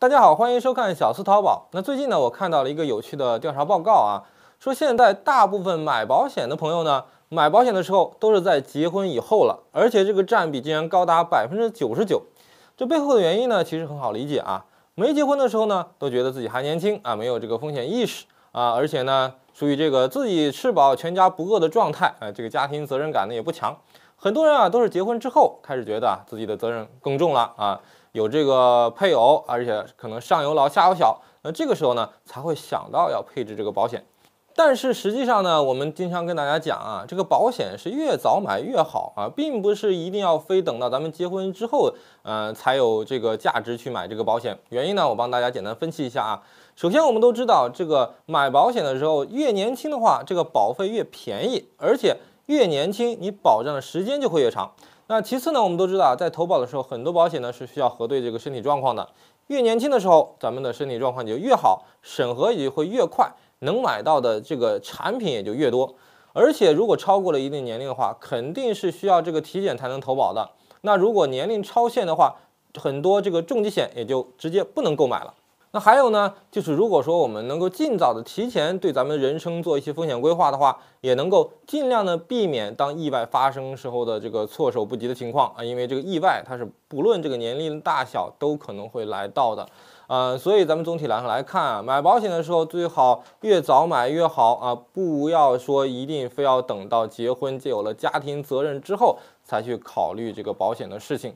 大家好，欢迎收看小思淘宝。那最近呢，我看到了一个有趣的调查报告啊，说现在大部分买保险的朋友呢，买保险的时候都是在结婚以后了，而且这个占比竟然高达百分之九十九。这背后的原因呢，其实很好理解啊。没结婚的时候呢，都觉得自己还年轻啊，没有这个风险意识啊，而且呢，属于这个自己吃饱全家不饿的状态啊，这个家庭责任感呢也不强。很多人啊，都是结婚之后开始觉得自己的责任更重了啊。有这个配偶，而且可能上有老下有小，那这个时候呢，才会想到要配置这个保险。但是实际上呢，我们经常跟大家讲啊，这个保险是越早买越好啊，并不是一定要非等到咱们结婚之后，呃，才有这个价值去买这个保险。原因呢，我帮大家简单分析一下啊。首先，我们都知道这个买保险的时候，越年轻的话，这个保费越便宜，而且越年轻，你保障的时间就会越长。那其次呢，我们都知道，在投保的时候，很多保险呢是需要核对这个身体状况的。越年轻的时候，咱们的身体状况就越好，审核也会越快，能买到的这个产品也就越多。而且，如果超过了一定年龄的话，肯定是需要这个体检才能投保的。那如果年龄超限的话，很多这个重疾险也就直接不能购买了。那还有呢，就是如果说我们能够尽早的提前对咱们人生做一些风险规划的话，也能够尽量的避免当意外发生时候的这个措手不及的情况啊。因为这个意外它是不论这个年龄大小都可能会来到的，呃，所以咱们总体来说来看啊，买保险的时候最好越早买越好啊，不要说一定非要等到结婚就有了家庭责任之后才去考虑这个保险的事情。